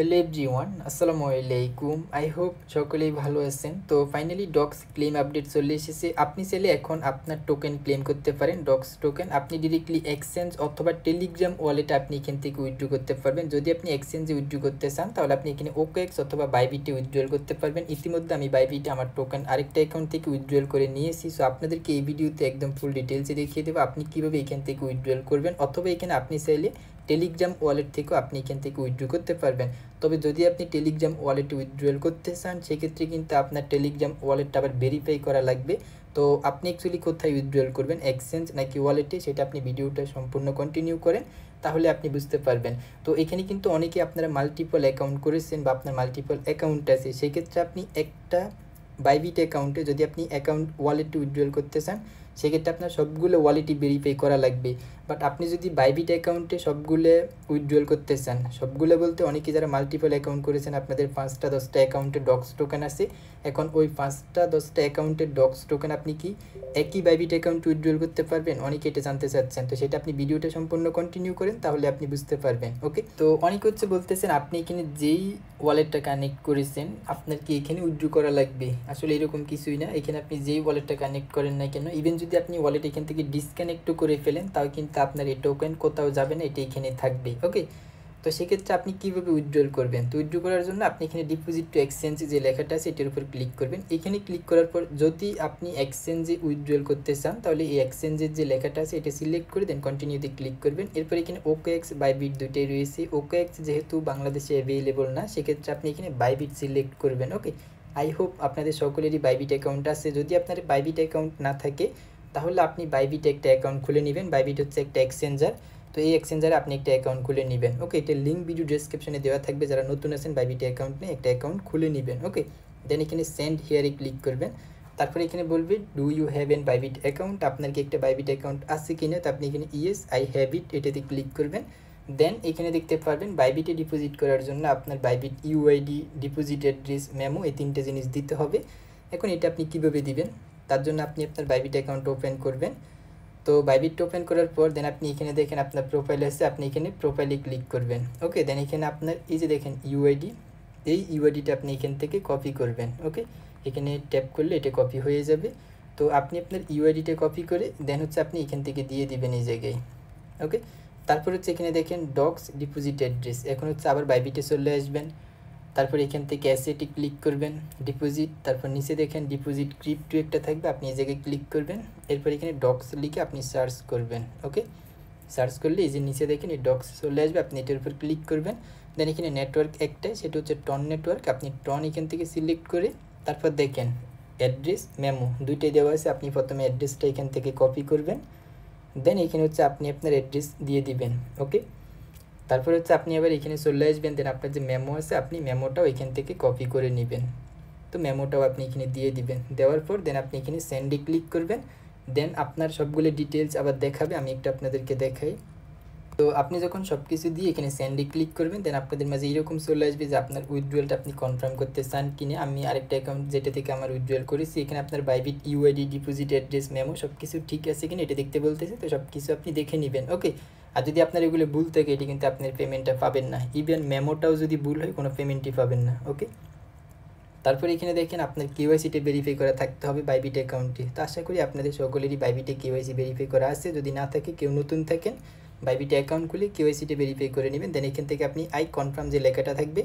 hello one আসসালামু আলাইকুম I hope সকলেই ভালো আছেন তো ফাইনালি ডক্স ক্লেম আপডেট চলে এসেছে আপনি চাইলে এখন আপনার টোকেন ক্লেম করতে পারেন ডক্স টোকেন আপনি ডিরেক্টলি এক্সচেঞ্জ অথবা টেলিগ্রাম ওয়ালেটে আপনি এখান থেকে উইথড্রো করতে পারবেন যদি আপনি এক্সচেঞ্জে উইথড্রো করতে চান তাহলে আপনি এখানে এক্স অথবা বাইবিটে উইথড্রল করতে পারবেন ইতিমধ্যে আমি বাইবিটি আমার টোকেন আরেকটা অ্যাকাউন্ট থেকে উইথড্রয়াল করে নিয়েছি সো আপনাদেরকে এই ভিডিওতে একদম ফুল ডিটেলসে দেখিয়ে দেবো আপনি কীভাবে এখান থেকে উইথড্রল করবেন অথবা এখানে আপনি চাইলে টেলিগ্রাম ওয়ালেট থেকেও আপনি এখান থেকে উইথড্র করতে পারবেন তবে যদি আপনি টেলিগ্রাম ওয়ালেটে উইথড্রল করতে চান সেক্ষেত্রে কিন্তু আপনার টেলিগ্রাম ওয়ালেটটা আবার ভেরিফাই করা লাগবে তো আপনি অ্যাকচুয়ালি কোথায় উইথড্রল করবেন এক্সচেঞ্জ নাকি ওয়ালেটে সেটা আপনি ভিডিওটা সম্পূর্ণ কন্টিনিউ করেন তাহলে আপনি বুঝতে পারবেন তো এখানে কিন্তু অনেকে আপনারা মাল্টিপল অ্যাকাউন্ট করেছেন বা আপনার মাল্টিপল অ্যাকাউন্ট আছে সেক্ষেত্রে আপনি একটা বাইবিট অ্যাকাউন্টে যদি আপনি অ্যাকাউন্ট ওয়ালেটে উইথড্রল করতে চান সেক্ষেত্রে আপনার সবগুলো ওয়ালেটই ভেরিফাই করা লাগবে বাট আপনি যদি বাইবিট অ্যাকাউন্টে সবগুলো উইথড্রল করতে চান সবগুলো বলতে অনেকে যারা মাল্টিপল অ্যাকাউন্ট করেছেন আপনাদের পাঁচটা দশটা অ্যাকাউন্টে ডক্স টোকেন আছে এখন ওই পাঁচটা দশটা অ্যাকাউন্টের ডক্স টোকেন আপনি কি একই বাইবিট অ্যাকাউন্ট উইথড্রল করতে পারবেন অনেকে এটা জানতে চাচ্ছেন তো সেটা আপনি ভিডিওটা সম্পূর্ণ কন্টিনিউ করেন তাহলে আপনি বুঝতে পারবেন ওকে তো অনেক হচ্ছে বলতেছেন আপনি এখানে যেই ওয়ালেটটা কানেক্ট করেছেন আপনার কি এখানে উইথড্র করা লাগবে আসলে এরকম কিছুই না এখানে আপনি যেই ওয়ালেটটা কানেক্ট করেন না কেন ইভেন যদি যদি আপনি ওয়ালেট এখান থেকে ডিসকানেক্ট করে ফেলেন তাও কিন্তু আপনার এই টোকেন কোথাও যাবে না এটি এখানে থাকবে ওকে তো সেক্ষেত্রে আপনি কীভাবে উইথড্রল করবেন তো উইথড্র করার জন্য আপনি এখানে ডিপোজিট টু এক্সচেঞ্জ যে লেখাটা আছে এটির উপর ক্লিক করবেন এখানে ক্লিক করার পর যদি আপনি এক্সচেঞ্জে উইথড্রল করতে চান তাহলে এই এক্সচেঞ্জের যে লেখাটা আছে এটা সিলেক্ট করে দেন কন্টিনিউতে ক্লিক করবেন এরপর এখানে ওকেএক্স বাইবিট দুটোই রয়েছে ওকেএক্স যেহেতু বাংলাদেশে অ্যাভেলেবল না সেক্ষেত্রে আপনি এখানে বাইবিট সিলেক্ট করবেন ওকে আই হোপ আপনাদের সকলেরই বাইবিট অ্যাকাউন্ট আছে যদি আপনার বাইবিট অ্যাকাউন্ট না থাকে তাহলে আপনি বাইবিট একটা অ্যাকাউন্ট খুলে নেবেন বাইবিট হচ্ছে একটা এক্সচেঞ্জার তো এই এক্সচেঞ্জারে আপনি একটা অ্যাকাউন্ট খুলে নেবেন ওকে এটা লিঙ্ক ভিডিও ডিসক্রিপশনে দেওয়া থাকবে যারা নতুন আছেন বাইবিটি অ্যাকাউন্ট নিয়ে একটা অ্যাকাউন্ট খুলে নেবেন ওকে দেন এখানে সেন্ড হিয়ারে ক্লিক করবেন তারপরে এখানে বলবে do you have an Bybit account আপনার কি একটা বাইবিট অ্যাকাউন্ট আছে কি না তো আপনি এখানে ইয়েস আই হ্যাভ ইট এটাতে ক্লিক করবেন দেন এখানে দেখতে পারবেন বাইবিটে ডিপোজিট করার জন্য আপনার Bybit UID deposit address memo এই তিনটে জিনিস দিতে হবে এখন এটা আপনি কীভাবে দিবেন তার জন্য আপনি আপনার বাইবিট অ্যাকাউন্ট ওপেন করবেন তো বাইবিট ওপেন করার পর দেন আপনি এখানে দেখেন আপনার প্রোফাইল আছে আপনি এখানে প্রোফাইলে ক্লিক করবেন ওকে দেন এখানে আপনার এই যে দেখেন ইউআইডি এই ইউআইডিটা আপনি এখান থেকে কপি করবেন ওকে এখানে ট্যাপ করলে এটা কপি হয়ে যাবে তো আপনি আপনার ইউআইডিটা কপি করে দেন হচ্ছে আপনি এখান থেকে দিয়ে দিবেন এই জায়গায় ওকে তারপর হচ্ছে এখানে দেখেন ডক্স ডিপোজিট অ্যাড্রেস এখন হচ্ছে আবার বাইবিটে চলে আসবেন তারপর এখান থেকে অ্যাসেটে ক্লিক করবেন ডিপোজিট তারপর নিচে দেখেন ডিপোজিট ক্রিপ্টো একটা থাকবে আপনি এই জায়গায় ক্লিক করবেন এরপর এখানে ডক্স লিখে আপনি সার্চ করবেন ওকে সার্চ করলে এই যে নিচে দেখেন এই ডক্স চলে আসবে আপনি এটার উপর ক্লিক করবেন দেন এখানে নেটওয়ার্ক একটাই সেটা হচ্ছে টন নেটওয়ার্ক আপনি টন এখান থেকে সিলেক্ট করে তারপর দেখেন অ্যাড্রেস মেমো দুইটাই দেওয়া আছে আপনি প্রথমে অ্যাড্রেসটা এখান থেকে কপি করবেন দেন এখানে হচ্ছে আপনি আপনার অ্যাড্রেস দিয়ে দিবেন ওকে তারপর হচ্ছে আপনি আবার এখানে চলে আসবেন দেন আপনার যে মেমো আছে আপনি মেমোটাও এখান থেকে কপি করে নেবেন তো মেমোটাও আপনি এখানে দিয়ে দিবেন দেওয়ার পর দেন আপনি এখানে সেন্ডে ক্লিক করবেন দেন আপনার সবগুলো ডিটেলস আবার দেখাবে আমি একটু আপনাদেরকে দেখাই তো আপনি যখন সব কিছু দিয়ে এখানে সেন্ডে ক্লিক করবেন দেন আপনাদের মাঝে এরকম চলে আসবে যে আপনার উইথড্রুয়ালটা আপনি কনফার্ম করতে চান কিনে আমি আরেকটা অ্যাকাউন্ট যেটা থেকে আমার উইথড্রুয়াল করেছি এখানে আপনার Bybit UID deposit address memo সব কিছু ঠিক আছে কিনা এটা দেখতে বলতেছে তো সব কিছু আপনি দেখে নেবেন ওকে আর যদি আপনার এগুলো ভুল থাকে এটি কিন্তু আপনার পেমেন্টটা পাবেন না ইভেন মেমোটাও যদি ভুল হয় কোনো পেমেন্টই পাবেন না ওকে তারপরে এখানে দেখেন আপনার কেওয়াইসিটা ভেরিফাই করা থাকতে হবে বাইবিট অ্যাকাউন্টে তো আশা করি আপনাদের সকলেরই বাইবিটে কেওয়াইসি ভেরিফাই করা আছে যদি না থাকে কেউ নতুন থাকেন বাইবিটে অ্যাকাউন্ট খুলে কেওয়াইসিটা ভেরিফাই করে নেবেন দেন এখান থেকে আপনি আই কনফার্ম যে লেখাটা থাকবে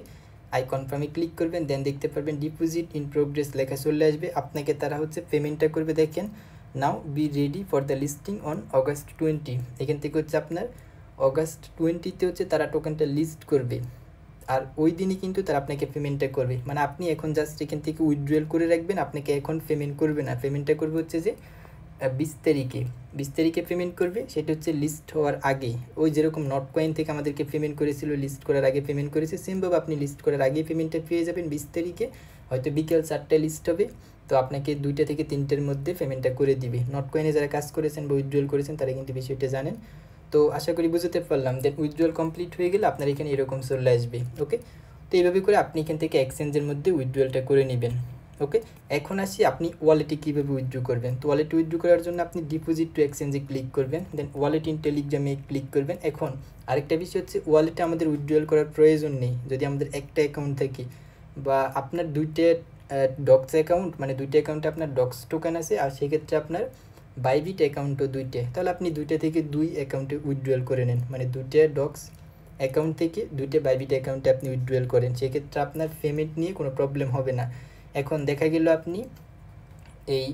আই কনফার্মে ক্লিক করবেন দেন দেখতে পারবেন ডিপোজিট ইন প্রোগ্রেস লেখা চলে আসবে আপনাকে তারা হচ্ছে পেমেন্টটা করবে দেখেন now be ready for the listing on August twenty এখান থেকে হচ্ছে আপনার অগাস্ট টোয়েন্টিতে হচ্ছে তারা টোকেনটা লিস্ট করবে আর ওই দিনই কিন্তু তারা আপনাকে পেমেন্টটা করবে মানে আপনি এখন জাস্ট এখান থেকে উইথড্রল করে রাখবেন আপনাকে এখন পেমেন্ট করবে না পেমেন্টটা করবে হচ্ছে যে বিশ তারিখে বিশ তারিখে পেমেন্ট করবে সেটা হচ্ছে লিস্ট হওয়ার আগে ওই যেরকম নট কয়েন থেকে আমাদেরকে পেমেন্ট করেছিল লিস্ট করার আগে পেমেন্ট করেছে সেমভাবে আপনি লিস্ট করার আগে পেমেন্টটা পেয়ে যাবেন বিশ তারিখে হয়তো বিকেল চারটায় লিস্ট হবে তো আপনাকে দুইটা থেকে তিনটের মধ্যে পেমেন্টটা করে দিবে নট কয়েনে যারা কাজ করেছেন বা উইথড্রল করেছেন তারা কিন্তু বিষয়টা জানেন তো আশা করি বুঝতে পারলাম দেন উইথড্রল কমপ্লিট হয়ে গেলে আপনার এখানে এরকম চলে আসবে ওকে তো এইভাবে করে আপনি এখান থেকে এক্সচেঞ্জের মধ্যে উইথড্রলটা করে নেবেন ওকে এখন আসি আপনি ওয়ালেটে কীভাবে উইথড্রু করবেন তো ওয়ালেট উইথড্রু করার জন্য আপনি ডিপোজিট টু এক্সচেঞ্জে ক্লিক করবেন দেন ওয়ালেট ইন টেলিগ্রামে ক্লিক করবেন এখন আরেকটা বিষয় হচ্ছে ওয়ালেটে আমাদের উইথড্রয়াল করার প্রয়োজন নেই যদি আমাদের একটা অ্যাকাউন্ট থাকে বা আপনার দুইটা ডক্স অ্যাকাউন্ট মানে দুইটা অ্যাকাউন্টে আপনার ডক্স টোকেন আছে আর সেক্ষেত্রে আপনার বাইবিট অ্যাকাউন্টও দুইটা তাহলে আপনি দুইটা থেকে দুই অ্যাকাউন্টে উইথড্রয়াল করে নেন মানে দুইটা ডক্স অ্যাকাউন্ট থেকে দুইটা বাইবিট অ্যাকাউন্টে আপনি উইথড্রয়াল করেন সেক্ষেত্রে আপনার পেমেন্ট নিয়ে কোনো প্রবলেম হবে না এখন দেখা গেল আপনি এই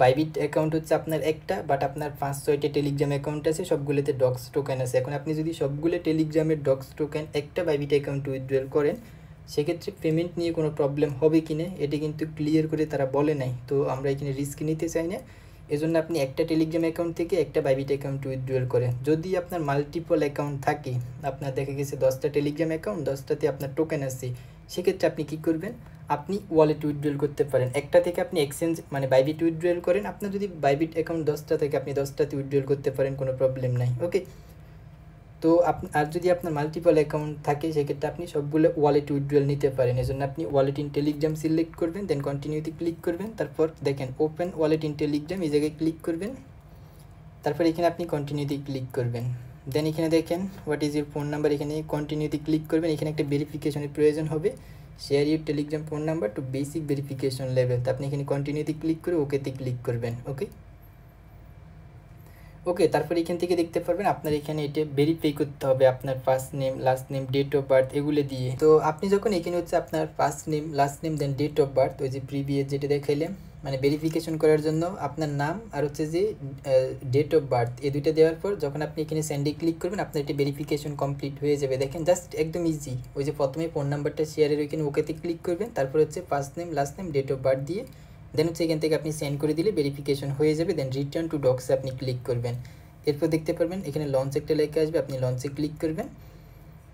বাইবিট অ্যাকাউন্ট হচ্ছে আপনার একটা বাট আপনার পাঁচ ছয়টা টেলিগ্রাম অ্যাকাউন্ট আছে সবগুলোতে ডক্স টোকেন আছে এখন আপনি যদি সবগুলো টেলিগ্রামের ডক্স টোকেন একটা বাইবিট অ্যাকাউন্ট উইথড্রয়াল করেন সেক্ষেত্রে পেমেন্ট নিয়ে কোনো প্রবলেম হবে কি না এটি কিন্তু ক্লিয়ার করে তারা বলে নাই তো আমরা এখানে রিস্ক নিতে চাই না এজন্য আপনি একটা টেলিগ্রাম অ্যাকাউন্ট থেকে একটা বাইবিট অ্যাকাউন্ট উইথড্রল করেন যদি আপনার মাল্টিপল অ্যাকাউন্ট থাকে আপনার দেখা গেছে দশটা টেলিগ্রাম অ্যাকাউন্ট দশটাতে আপনার টোকেন আসছে সেক্ষেত্রে আপনি কি করবেন আপনি ওয়ালেট উইথড্রল করতে পারেন একটা থেকে আপনি এক্সচেঞ্জ মানে বাইবিট উইথড্রয়াল করেন আপনার যদি বাইবিট অ্যাকাউন্ট দশটা থেকে আপনি দশটাতে উইথড্রল করতে পারেন কোনো প্রবলেম নাই ওকে তো আর যদি আপনার মাল্টিপল অ্যাকাউন্ট থাকে সেক্ষেত্রে আপনি সবগুলো ওয়ালেট উইড্রল নিতে পারেন এজন্য আপনি ওয়ালেট ইন টেলিগ্রাম সিলেক্ট করবেন দেন কন্টিনিউতে ক্লিক করবেন তারপর দেখেন ওপেন ওয়ালেট ইন টেলিগ্রাম এই জায়গায় ক্লিক করবেন তারপর এখানে আপনি কন্টিনিউতে ক্লিক করবেন দেন এখানে দেখেন what is your phone number এখানে কন্টিনিউতে ক্লিক করবেন এখানে একটা ভেরিফিকেশনের প্রয়োজন হবে share your Telegram phone number to basic verification level তো আপনি এখানে কন্টিনিউতে ক্লিক করে ওকেতে ক্লিক করবেন ওকে ওকে তারপর এখান থেকে দেখতে পারবেন আপনার এখানে এটা ভেরিফাই করতে হবে আপনার first name last name date of birth এগুলো দিয়ে তো আপনি যখন এখানে হচ্ছে আপনার first name last name then date of birth ওই যে প্রিভিয়াস যেটা দেখাইলে মানে ভেরিফিকেশন করার জন্য আপনার নাম আর হচ্ছে যে ডেট অফ বার্থ এই দুইটা দেওয়ার পর যখন আপনি এখানে স্যান্ডে ক্লিক করবেন আপনার এটি ভেরিফিকেশন কমপ্লিট হয়ে যাবে দেখেন জাস্ট একদম ইজি ওই যে প্রথমে ফোন নাম্বারটা শেয়ারের ওইখানে ওকেতে ক্লিক করবেন তারপর হচ্ছে first name last name date of birth দিয়ে দেন হচ্ছে এখান থেকে আপনি সেন্ড করে দিলে ভেরিফিকেশন হয়ে যাবে দেন রিটার্ন টু ডক্সে আপনি ক্লিক করবেন এরপর দেখতে পারবেন এখানে লঞ্চ একটা লেখা আসবে আপনি লঞ্চে ক্লিক করবেন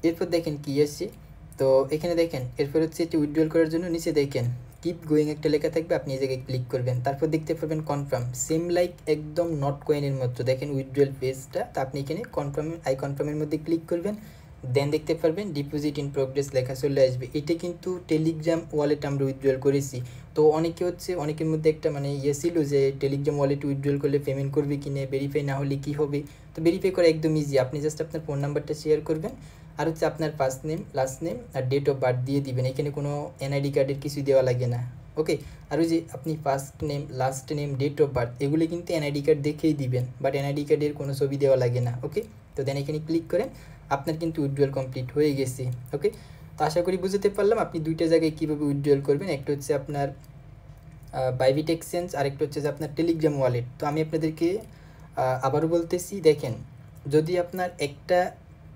এরপর দেখেন কী আসছে তো এখানে দেখেন এরপর হচ্ছে এটি উইথড্রল করার জন্য নিচে দেখেন কিপ গোয়িং একটা লেখা থাকবে আপনি এই জায়গায় ক্লিক করবেন তারপর দেখতে পারবেন কনফার্ম সেম লাইক একদম নট কোয়েনের মতো দেখেন উইথড্রল পেজটা তা আপনি এখানে কনফার্ম আই কনফার্মের মধ্যে ক্লিক করবেন দেন দেখতে পারবেন ডিপোজিট ইন প্রোগ্রেস লেখা চলে আসবে এটা কিন্তু টেলিগ্রাম ওয়ালেট আমরা উইথড্রয়াল করেছি তো অনেকে হচ্ছে অনেকের মধ্যে একটা মানে ইয়ে ছিল যে টেলিগ্রাম ওয়ালেট উইথড্রল করলে পেমেন্ট করবে কি না ভেরিফাই না হলে কী হবে তো ভেরিফাই করা একদম ইজি আপনি জাস্ট আপনার ফোন নাম্বারটা শেয়ার করবেন আর হচ্ছে আপনার ফার্স্ট নেম লাস্ট নেম আর ডেট অফ বার্থ দিয়ে দিবেন এখানে কোনো এনআইডি কার্ডের কিছুই দেওয়া লাগে না ওকে আর ওই যে আপনি first name last name date of birth এগুলো কিন্তু এনআইডি কার্ড দেখেই দিবেন বাট এনআইডি কার্ডের কোনো ছবি দেওয়া লাগে না ওকে তো দেন এখানে ক্লিক করেন আপনার কিন্তু উইড্রোয়াল কমপ্লিট হয়ে গেছে ওকে তো আশা করি বুঝতে পারলাম আপনি দুইটা জায়গায় কীভাবে উইড্রোয়াল করবেন একটা হচ্ছে আপনার বাইবিট এক্সচেঞ্জ আরেকটা হচ্ছে যে আপনার টেলিগ্রাম ওয়ালেট তো আমি আপনাদেরকে আবারও বলতেছি দেখেন যদি আপনার একটা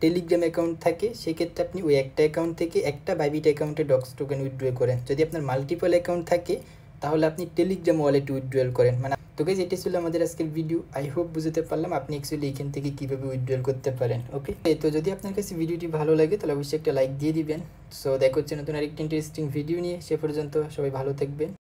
টেলিগ্রাম অ্যাকাউন্ট থাকে সেক্ষেত্রে আপনি ওই একটা অ্যাকাউন্ট থেকে একটা বাইবিট অ্যাকাউন্টে ডক্স টোকেন উইথড্র করেন যদি আপনার মাল্টিপল অ্যাকাউন্ট থাকে তাহলে আপনি টেলিগ্রাম ওয়ালেট উইথড্রয়াল করেন মানে তো গাইজ এটি ছিল আমাদের আজকের ভিডিও আই হোপ বুঝতে পারলাম আপনি অ্যাকচুয়ালি এখান থেকে কীভাবে উইথড্রয়াল করতে পারেন ওকে তো যদি আপনার কাছে ভিডিওটি ভালো লাগে তাহলে অবশ্যই একটা লাইক দিয়ে দিবেন সো দেখো হচ্ছে নতুন আরেকটি ইন্টারেস্টিং ভিডিও নিয়ে সে পর্যন্ত সবাই ভালো থাকবেন